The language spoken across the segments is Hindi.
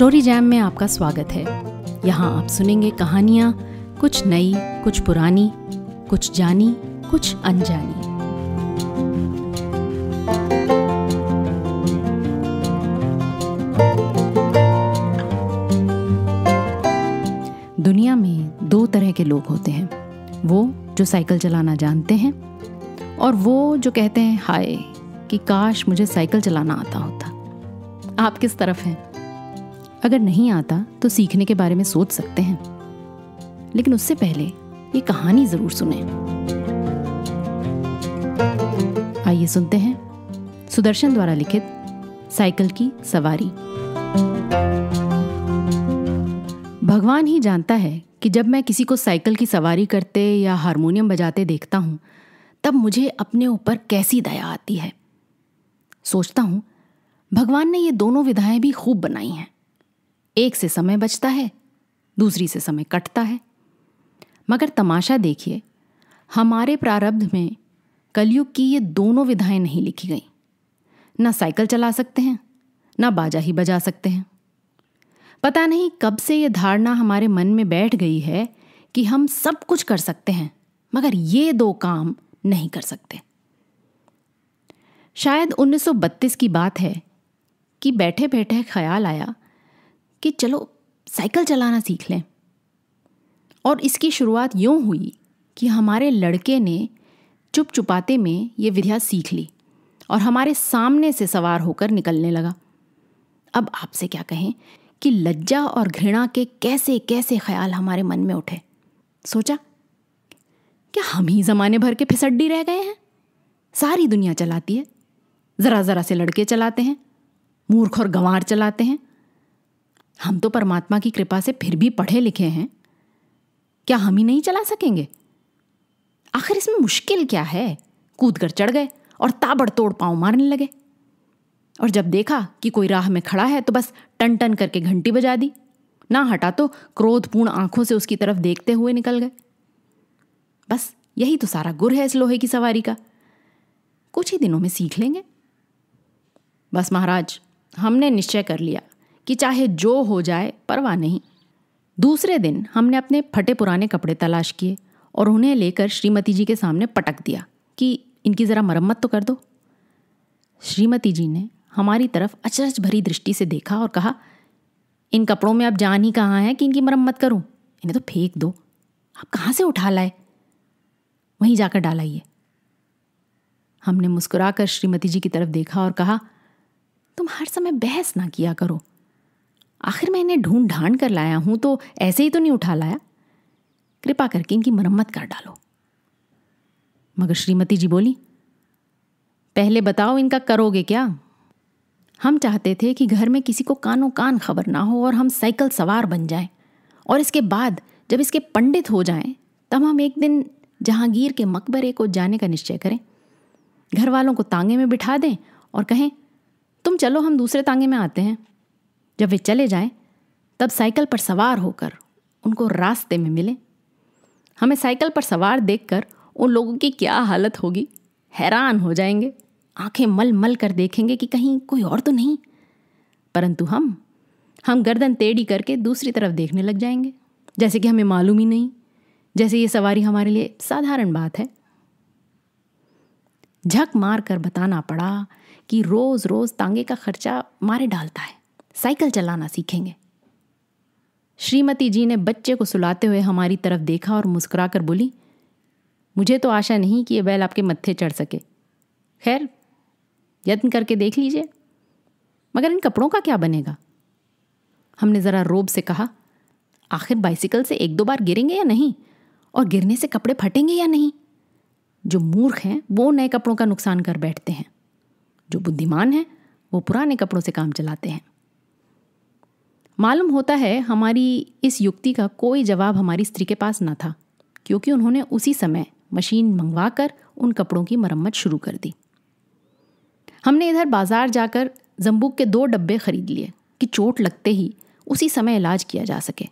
स्टोरी जैम में आपका स्वागत है यहाँ आप सुनेंगे कहानियाँ कुछ नई कुछ पुरानी कुछ जानी कुछ अनजानी दुनिया में दो तरह के लोग होते हैं वो जो साइकिल चलाना जानते हैं और वो जो कहते हैं हाय कि काश मुझे साइकिल चलाना आता होता आप किस तरफ हैं अगर नहीं आता तो सीखने के बारे में सोच सकते हैं लेकिन उससे पहले ये कहानी जरूर सुने आइए सुनते हैं सुदर्शन द्वारा लिखित साइकिल की सवारी भगवान ही जानता है कि जब मैं किसी को साइकिल की सवारी करते या हारमोनियम बजाते देखता हूं तब मुझे अपने ऊपर कैसी दया आती है सोचता हूं भगवान ने ये दोनों विधाएं भी खूब बनाई हैं एक से समय बचता है दूसरी से समय कटता है मगर तमाशा देखिए हमारे प्रारब्ध में कलयुग की ये दोनों विधाएं नहीं लिखी गई ना साइकिल चला सकते हैं ना बाजा ही बजा सकते हैं पता नहीं कब से ये धारणा हमारे मन में बैठ गई है कि हम सब कुछ कर सकते हैं मगर ये दो काम नहीं कर सकते शायद 1932 की बात है कि बैठे बैठे ख्याल आया कि चलो साइकिल चलाना सीख लें और इसकी शुरुआत यूँ हुई कि हमारे लड़के ने चुप चुपाते में ये विद्या सीख ली और हमारे सामने से सवार होकर निकलने लगा अब आपसे क्या कहें कि लज्जा और घृणा के कैसे कैसे ख्याल हमारे मन में उठे सोचा क्या हम ही जमाने भर के फिसड्डी रह गए हैं सारी दुनिया चलाती है ज़रा ज़रा से लड़के चलाते हैं मूर्ख और गंवार चलाते हैं हम तो परमात्मा की कृपा से फिर भी पढ़े लिखे हैं क्या हम ही नहीं चला सकेंगे आखिर इसमें मुश्किल क्या है कूद कर चढ़ गए और ताबड़तोड़ पाँव मारने लगे और जब देखा कि कोई राह में खड़ा है तो बस टन टन करके घंटी बजा दी ना हटा तो क्रोधपूर्ण आंखों से उसकी तरफ देखते हुए निकल गए बस यही तो सारा गुर है इस लोहे की सवारी का कुछ ही दिनों में सीख लेंगे बस महाराज हमने निश्चय कर लिया कि चाहे जो हो जाए परवाह नहीं दूसरे दिन हमने अपने फटे पुराने कपड़े तलाश किए और उन्हें लेकर श्रीमती जी के सामने पटक दिया कि इनकी ज़रा मरम्मत तो कर दो श्रीमती जी ने हमारी तरफ अचरज भरी दृष्टि से देखा और कहा इन कपड़ों में आप जान ही कहाँ हैं कि इनकी मरम्मत करूँ इन्हें तो फेंक दो आप कहाँ से उठा लाए वहीं जाकर डालाइए हमने मुस्कुराकर श्रीमती जी की तरफ देखा और कहा तुम हर समय बहस ना किया करो आखिर मैं इन्हें ढूंढ ढांड कर लाया हूं तो ऐसे ही तो नहीं उठा लाया कृपा करके इनकी मरम्मत कर डालो मगर श्रीमती जी बोली पहले बताओ इनका करोगे क्या हम चाहते थे कि घर में किसी को कानों कान खबर ना हो और हम साइकिल सवार बन जाए और इसके बाद जब इसके पंडित हो जाए तब हम एक दिन जहांगीर के मकबरे को जाने का निश्चय करें घर वालों को तांगे में बिठा दें और कहें तुम चलो हम दूसरे तांगे में आते हैं जब वे चले जाएं, तब साइकिल पर सवार होकर उनको रास्ते में मिलें हमें साइकिल पर सवार देखकर उन लोगों की क्या हालत होगी हैरान हो जाएंगे आंखें मल मल कर देखेंगे कि कहीं कोई और तो नहीं परंतु हम हम गर्दन टेढ़ी करके दूसरी तरफ देखने लग जाएंगे जैसे कि हमें मालूम ही नहीं जैसे ये सवारी हमारे लिए साधारण बात है झक मार कर बताना पड़ा कि रोज़ रोज़ तांगे का खर्चा मारे डालता है साइकिल चलाना सीखेंगे श्रीमती जी ने बच्चे को सुलाते हुए हमारी तरफ देखा और मुस्कुरा कर बोली मुझे तो आशा नहीं कि ये बैल आपके मत्थे चढ़ सके खैर यत्न करके देख लीजिए मगर इन कपड़ों का क्या बनेगा हमने ज़रा रोब से कहा आखिर बाइसिकल से एक दो बार गिरेंगे या नहीं और गिरने से कपड़े फटेंगे या नहीं जो मूर्ख हैं वो नए कपड़ों का नुकसान कर बैठते हैं जो बुद्धिमान हैं वो पुराने कपड़ों से काम चलाते हैं मालूम होता है हमारी इस युक्ति का कोई जवाब हमारी स्त्री के पास न था क्योंकि उन्होंने उसी समय मशीन मंगवा कर उन कपड़ों की मरम्मत शुरू कर दी हमने इधर बाजार जाकर जम्बूक के दो डब्बे खरीद लिए कि चोट लगते ही उसी समय इलाज किया जा सके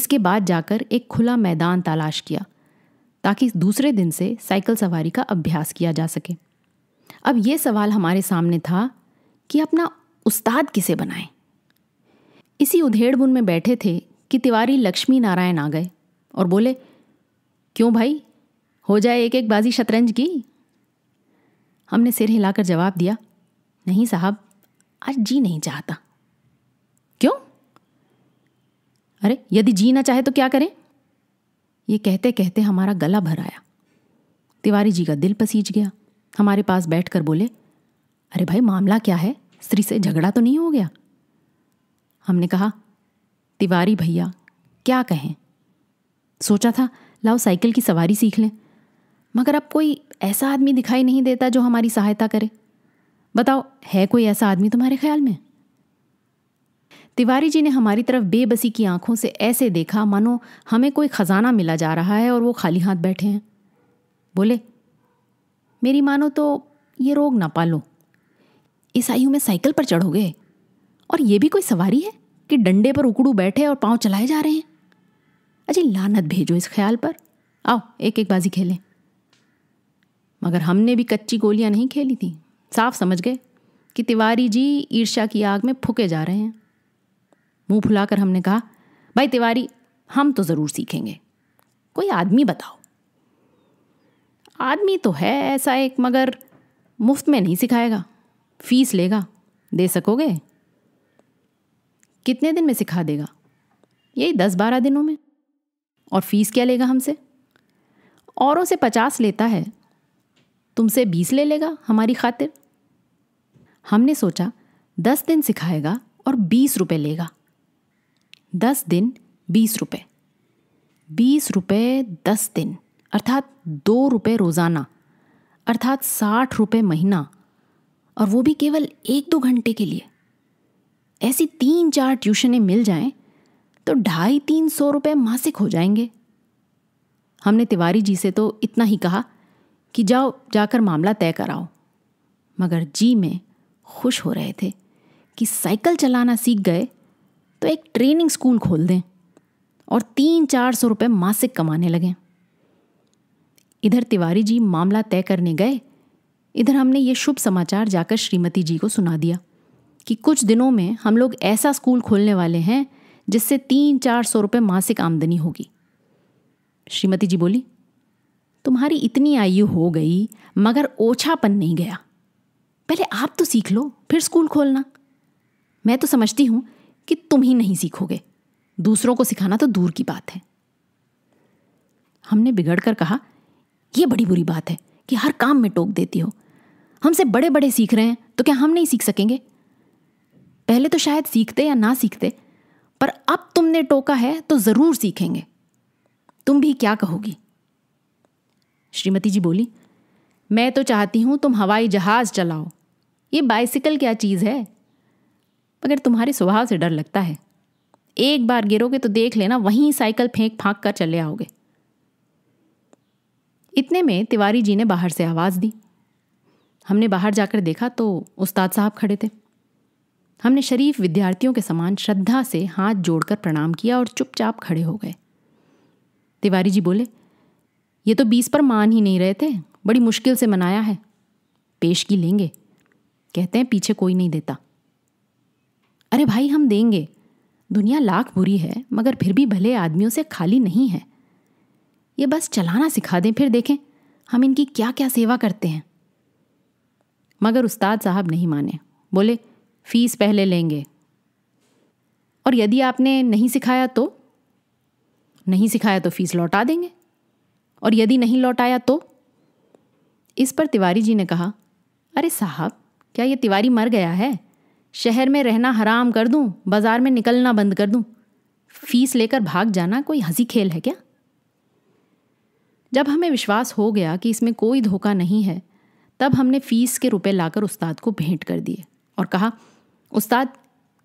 इसके बाद जाकर एक खुला मैदान तलाश किया ताकि दूसरे दिन से साइकिल सवारी का अभ्यास किया जा सके अब ये सवाल हमारे सामने था कि अपना उस्ताद किसे बनाएं इसी उधेड़बुन में बैठे थे कि तिवारी लक्ष्मी नारायण आ गए और बोले क्यों भाई हो जाए एक एक बाजी शतरंज की हमने सिर हिलाकर जवाब दिया नहीं साहब आज जी नहीं चाहता क्यों अरे यदि जी ना चाहे तो क्या करें ये कहते कहते हमारा गला भर आया तिवारी जी का दिल पसीज गया हमारे पास बैठकर बोले अरे भाई मामला क्या है स्त्री से झगड़ा तो नहीं हो गया हमने कहा तिवारी भैया क्या कहें सोचा था लाओ साइकिल की सवारी सीख लें मगर अब कोई ऐसा आदमी दिखाई नहीं देता जो हमारी सहायता करे बताओ है कोई ऐसा आदमी तुम्हारे ख्याल में तिवारी जी ने हमारी तरफ बेबसी की आंखों से ऐसे देखा मानो हमें कोई खजाना मिला जा रहा है और वो खाली हाथ बैठे हैं बोले मेरी मानो तो ये रोग ना पालो आयु में साइकिल पर चढ़ोगे और ये भी कोई सवारी है कि डंडे पर उकड़ू बैठे और पाँव चलाए जा रहे हैं अजी लानत भेजो इस ख्याल पर आओ एक एक बाजी खेलें मगर हमने भी कच्ची गोलियां नहीं खेली थी साफ समझ गए कि तिवारी जी ईर्ष्या की आग में फूके जा रहे हैं मुंह फुलाकर हमने कहा भाई तिवारी हम तो ज़रूर सीखेंगे कोई आदमी बताओ आदमी तो है ऐसा एक मगर मुफ्त में नहीं सिखाएगा फीस लेगा दे सकोगे कितने दिन में सिखा देगा यही दस बारह दिनों में और फीस क्या लेगा हमसे औरों से पचास लेता है तुमसे बीस ले लेगा हमारी खातिर हमने सोचा दस दिन सिखाएगा और बीस रुपये लेगा दस दिन बीस रुपये बीस रुपये दस दिन अर्थात दो रुपये रोज़ाना अर्थात साठ रुपये महीना और वो भी केवल एक दो घंटे के लिए ऐसी तीन चार ट्यूशनें मिल जाएं तो ढाई तीन सौ रुपये मासिक हो जाएंगे हमने तिवारी जी से तो इतना ही कहा कि जाओ जाकर मामला तय कराओ मगर जी में खुश हो रहे थे कि साइकिल चलाना सीख गए तो एक ट्रेनिंग स्कूल खोल दें और तीन चार सौ रुपये मासिक कमाने लगें इधर तिवारी जी मामला तय करने गए इधर हमने ये शुभ समाचार जाकर श्रीमती जी को सुना दिया कि कुछ दिनों में हम लोग ऐसा स्कूल खोलने वाले हैं जिससे तीन चार सौ रुपये मासिक आमदनी होगी श्रीमती जी बोली तुम्हारी इतनी आयु हो गई मगर ओछापन नहीं गया पहले आप तो सीख लो फिर स्कूल खोलना मैं तो समझती हूँ कि तुम ही नहीं सीखोगे दूसरों को सिखाना तो दूर की बात है हमने बिगड़ कर कहा यह बड़ी बुरी बात है कि हर काम में टोक देती हो हमसे बड़े बड़े सीख रहे हैं तो क्या हम नहीं सीख सकेंगे पहले तो शायद सीखते या ना सीखते पर अब तुमने टोका है तो ज़रूर सीखेंगे तुम भी क्या कहोगी श्रीमती जी बोली मैं तो चाहती हूं तुम हवाई जहाज़ चलाओ ये बाइसिकल क्या चीज़ है मगर तुम्हारे स्वभाव से डर लगता है एक बार गिरोगे तो देख लेना वहीं साइकिल फेंक फांक कर चले आओगे इतने में तिवारी जी ने बाहर से आवाज़ दी हमने बाहर जाकर देखा तो उस्ताद साहब खड़े थे हमने शरीफ विद्यार्थियों के समान श्रद्धा से हाथ जोड़कर प्रणाम किया और चुपचाप खड़े हो गए तिवारी जी बोले ये तो बीस पर मान ही नहीं रहे थे बड़ी मुश्किल से मनाया है पेश की लेंगे कहते हैं पीछे कोई नहीं देता अरे भाई हम देंगे दुनिया लाख बुरी है मगर फिर भी भले आदमियों से खाली नहीं है ये बस चलाना सिखा दें फिर देखें हम इनकी क्या क्या सेवा करते हैं मगर उस्ताद साहब नहीं माने बोले फीस पहले लेंगे और यदि आपने नहीं सिखाया तो नहीं सिखाया तो फीस लौटा देंगे और यदि नहीं लौटाया तो इस पर तिवारी जी ने कहा अरे साहब क्या ये तिवारी मर गया है शहर में रहना हराम कर दूं बाजार में निकलना बंद कर दूं फीस लेकर भाग जाना कोई हंसी खेल है क्या जब हमें विश्वास हो गया कि इसमें कोई धोखा नहीं है तब हमने फीस के रुपए लाकर उस्ताद को भेंट कर दिए और कहा उस्ताद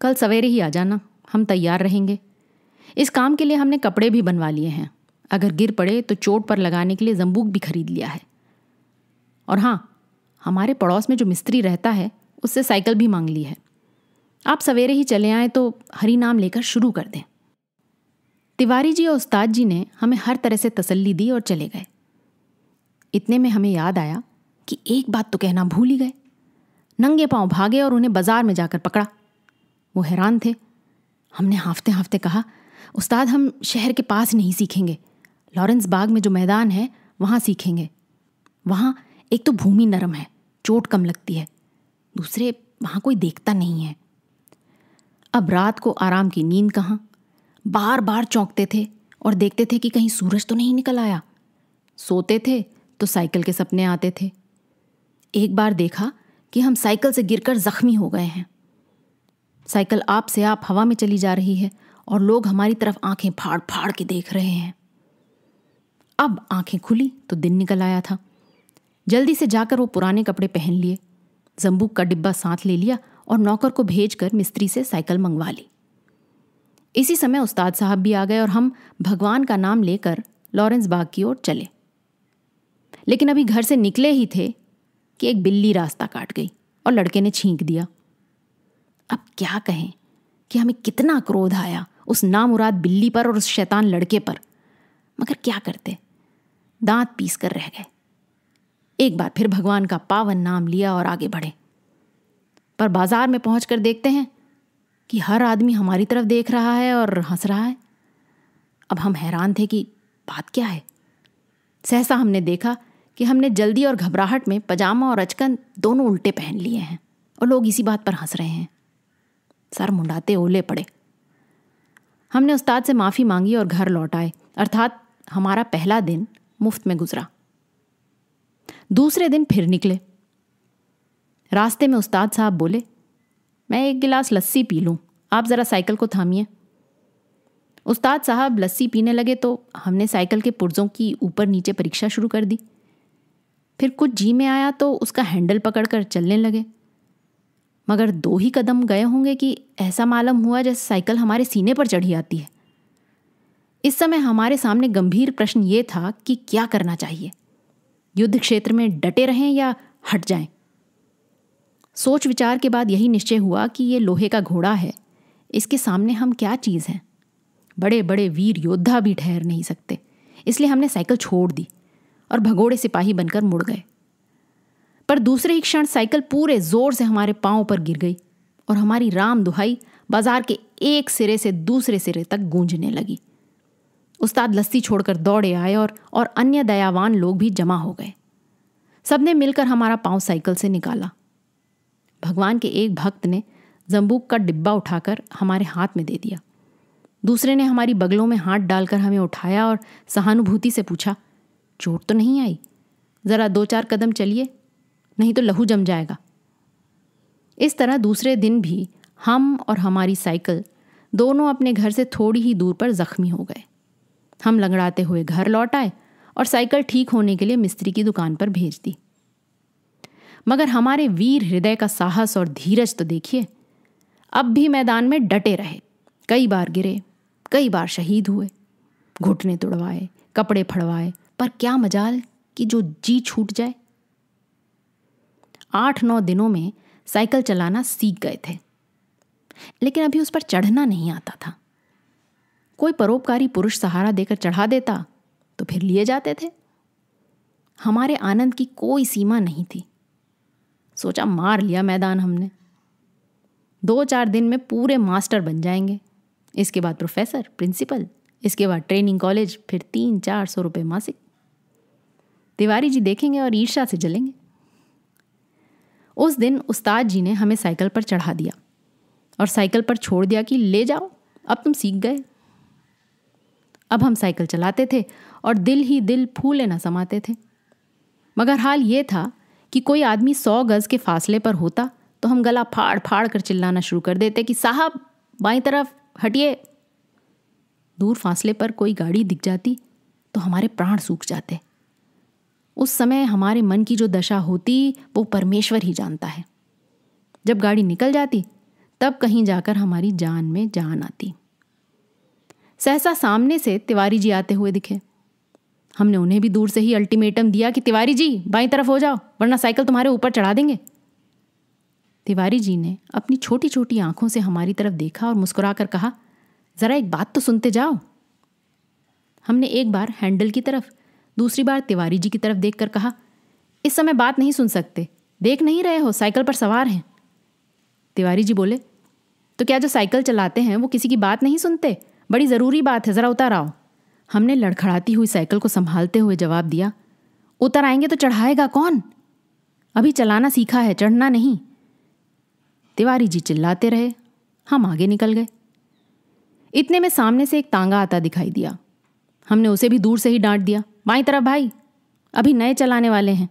कल सवेरे ही आ जाना हम तैयार रहेंगे इस काम के लिए हमने कपड़े भी बनवा लिए हैं अगर गिर पड़े तो चोट पर लगाने के लिए जम्बूक भी खरीद लिया है और हाँ हमारे पड़ोस में जो मिस्त्री रहता है उससे साइकिल भी मांग ली है आप सवेरे ही चले आए तो हरी नाम लेकर शुरू कर दें तिवारी जी और उस्ताद जी ने हमें हर तरह से तसल्ली दी और चले गए इतने में हमें याद आया कि एक बात तो कहना भूल ही गए नंगे पांव भागे और उन्हें बाजार में जाकर पकड़ा वो हैरान थे हमने हफ्ते हाफते कहा उस्ताद हम शहर के पास नहीं सीखेंगे लॉरेंस बाग में जो मैदान है वहाँ सीखेंगे वहाँ एक तो भूमि नरम है चोट कम लगती है दूसरे वहाँ कोई देखता नहीं है अब रात को आराम की नींद कहाँ बार बार चौंकते थे और देखते थे कि कहीं सूरज तो नहीं निकल आया सोते थे तो साइकिल के सपने आते थे एक बार देखा कि हम साइकिल से गिरकर ज़ख्मी हो गए हैं साइकिल आप से आप हवा में चली जा रही है और लोग हमारी तरफ आंखें फाड़ फाड़ के देख रहे हैं अब आंखें खुली तो दिन निकल आया था जल्दी से जाकर वो पुराने कपड़े पहन लिए जम्बूक का डिब्बा साथ ले लिया और नौकर को भेज मिस्त्री से साइकिल मंगवा ली इसी समय उस्ताद साहब भी आ गए और हम भगवान का नाम लेकर लॉरेंस बाग की ओर चले लेकिन अभी घर से निकले ही थे कि एक बिल्ली रास्ता काट गई और लड़के ने छींक दिया अब क्या कहें कि हमें कितना क्रोध आया उस नामुराद बिल्ली पर और उस शैतान लड़के पर मगर क्या करते दांत पीस कर रह गए एक बार फिर भगवान का पावन नाम लिया और आगे बढ़े पर बाजार में पहुंच कर देखते हैं कि हर आदमी हमारी तरफ देख रहा है और हंस रहा है अब हम हैरान थे कि बात क्या है सहसा हमने देखा कि हमने जल्दी और घबराहट में पजामा और अचकन दोनों उल्टे पहन लिए हैं और लोग इसी बात पर हंस रहे हैं सर मुंडाते ओले पड़े हमने उस्ताद से माफ़ी मांगी और घर लौट आए अर्थात हमारा पहला दिन मुफ्त में गुजरा दूसरे दिन फिर निकले रास्ते में उस्ताद साहब बोले मैं एक गिलास लस्सी पी लूँ आप ज़रा साइकिल को थामिए उस्ताद साहब लस्सी पीने लगे तो हमने साइकिल के पुर्जों की ऊपर नीचे परीक्षा शुरू कर दी फिर कुछ जी में आया तो उसका हैंडल पकड़कर चलने लगे मगर दो ही कदम गए होंगे कि ऐसा मालूम हुआ जैसे साइकिल हमारे सीने पर चढ़ी आती है इस समय हमारे सामने गंभीर प्रश्न ये था कि क्या करना चाहिए युद्ध क्षेत्र में डटे रहें या हट जाएं? सोच विचार के बाद यही निश्चय हुआ कि ये लोहे का घोड़ा है इसके सामने हम क्या चीज़ हैं बड़े बड़े वीर योद्धा भी ठहर नहीं सकते इसलिए हमने साइकिल छोड़ दी और भगोड़े सिपाही बनकर मुड़ गए पर दूसरे ही क्षण साइकिल पूरे जोर से हमारे पांव पर गिर गई और हमारी राम दुहाई बाजार के एक सिरे से दूसरे सिरे तक गूंजने लगी उस्ताद लस्सी छोड़कर दौड़े आए और और अन्य दयावान लोग भी जमा हो गए सबने मिलकर हमारा पांव साइकिल से निकाला भगवान के एक भक्त ने जम्बूक का डिब्बा उठाकर हमारे हाथ में दे दिया दूसरे ने हमारी बगलों में हाथ डालकर हमें उठाया और सहानुभूति से पूछा चोट तो नहीं आई ज़रा दो चार कदम चलिए नहीं तो लहू जम जाएगा इस तरह दूसरे दिन भी हम और हमारी साइकिल दोनों अपने घर से थोड़ी ही दूर पर ज़ख्मी हो गए हम लंगड़ाते हुए घर लौट आए और साइकिल ठीक होने के लिए मिस्त्री की दुकान पर भेज दी मगर हमारे वीर हृदय का साहस और धीरज तो देखिए अब भी मैदान में डटे रहे कई बार गिरे कई बार शहीद हुए घुटने तुड़वाए कपड़े फड़वाए पर क्या मजाल कि जो जी छूट जाए आठ नौ दिनों में साइकिल चलाना सीख गए थे लेकिन अभी उस पर चढ़ना नहीं आता था कोई परोपकारी पुरुष सहारा देकर चढ़ा देता तो फिर लिए जाते थे हमारे आनंद की कोई सीमा नहीं थी सोचा मार लिया मैदान हमने दो चार दिन में पूरे मास्टर बन जाएंगे इसके बाद प्रोफेसर प्रिंसिपल इसके बाद ट्रेनिंग कॉलेज फिर तीन चार सौ रुपये मासिक तिवारी जी देखेंगे और ईर्षा से जलेंगे उस दिन उस्ताद जी ने हमें साइकिल पर चढ़ा दिया और साइकिल पर छोड़ दिया कि ले जाओ अब तुम सीख गए अब हम साइकिल चलाते थे और दिल ही दिल फूले न समाते थे मगर हाल ये था कि कोई आदमी सौ गज के फासले पर होता तो हम गला फाड़ फाड़ कर चिल्लाना शुरू कर देते कि साहब बाई तरफ हटिए दूर फासले पर कोई गाड़ी दिख जाती तो हमारे प्राण सूख जाते उस समय हमारे मन की जो दशा होती वो परमेश्वर ही जानता है जब गाड़ी निकल जाती तब कहीं जाकर हमारी जान में जान आती सहसा सामने से तिवारी जी आते हुए दिखे हमने उन्हें भी दूर से ही अल्टीमेटम दिया कि तिवारी जी बाई तरफ हो जाओ वरना साइकिल तुम्हारे ऊपर चढ़ा देंगे तिवारी जी ने अपनी छोटी छोटी आंखों से हमारी तरफ देखा और मुस्कुरा कर कहा ज़रा एक बात तो सुनते जाओ हमने एक बार हैंडल की तरफ दूसरी बार तिवारी जी की तरफ देख कर कहा इस समय बात नहीं सुन सकते देख नहीं रहे हो साइकिल पर सवार हैं तिवारी जी बोले तो क्या जो साइकिल चलाते हैं वो किसी की बात नहीं सुनते बड़ी ज़रूरी बात है ज़रा उतर आओ हमने लड़खड़ाती हुई साइकिल को संभालते हुए जवाब दिया उतर आएंगे तो चढ़ाएगा कौन अभी चलाना सीखा है चढ़ना नहीं तिवारी जी चिल्लाते रहे हम आगे निकल गए इतने में सामने से एक तांगा आता दिखाई दिया हमने उसे भी दूर से ही डांट दिया बाई तरफ भाई अभी नए चलाने वाले हैं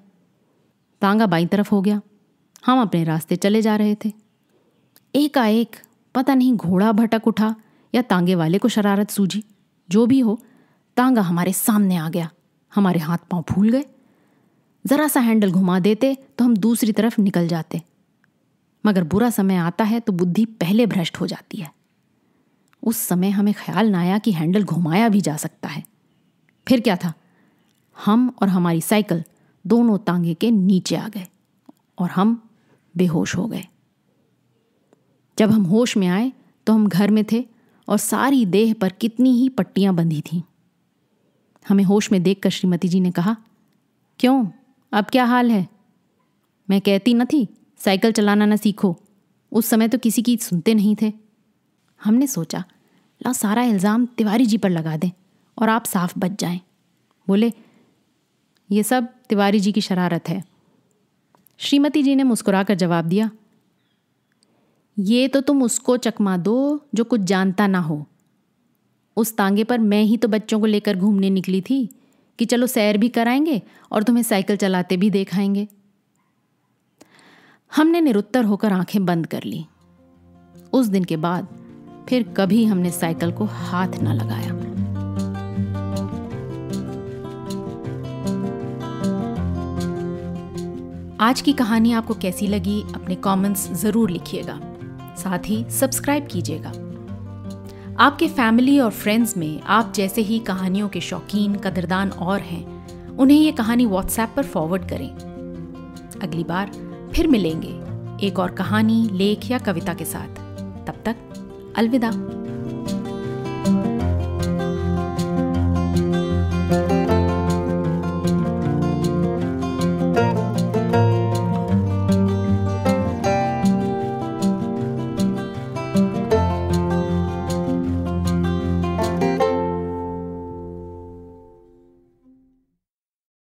तांगा बाई तरफ हो गया हम अपने रास्ते चले जा रहे थे एकाएक पता नहीं घोड़ा भटक उठा या तांगे वाले को शरारत सूझी जो भी हो तांगा हमारे सामने आ गया हमारे हाथ पांव फूल गए ज़रा सा हैंडल घुमा देते तो हम दूसरी तरफ निकल जाते मगर बुरा समय आता है तो बुद्धि पहले भ्रष्ट हो जाती है उस समय हमें ख्याल ना आया कि हैंडल घुमाया भी जा सकता है फिर क्या था हम और हमारी साइकिल दोनों तांगे के नीचे आ गए और हम बेहोश हो गए जब हम होश में आए तो हम घर में थे और सारी देह पर कितनी ही पट्टियां बंधी थीं हमें होश में देखकर श्रीमती जी ने कहा क्यों अब क्या हाल है मैं कहती न थी साइकिल चलाना ना सीखो उस समय तो किसी की सुनते नहीं थे हमने सोचा ला सारा इल्ज़ाम तिवारी जी पर लगा दें और आप साफ बच जाएं बोले ये सब तिवारी जी की शरारत है श्रीमती जी ने मुस्कुरा कर जवाब दिया ये तो तुम उसको चकमा दो जो कुछ जानता ना हो उस तांगे पर मैं ही तो बच्चों को लेकर घूमने निकली थी कि चलो सैर भी कराएंगे और तुम्हें साइकिल चलाते भी देखाएंगे हमने निरुत्तर होकर आंखें बंद कर ली उस दिन के बाद फिर कभी हमने साइकिल को हाथ ना लगाया आज की कहानी आपको कैसी लगी अपने कमेंट्स ज़रूर लिखिएगा साथ ही सब्सक्राइब कीजिएगा आपके फैमिली और फ्रेंड्स में आप जैसे ही कहानियों के शौकीन कदरदान और हैं उन्हें ये कहानी व्हाट्सएप पर फॉरवर्ड करें अगली बार फिर मिलेंगे एक और कहानी लेख या कविता के साथ तब तक अलविदा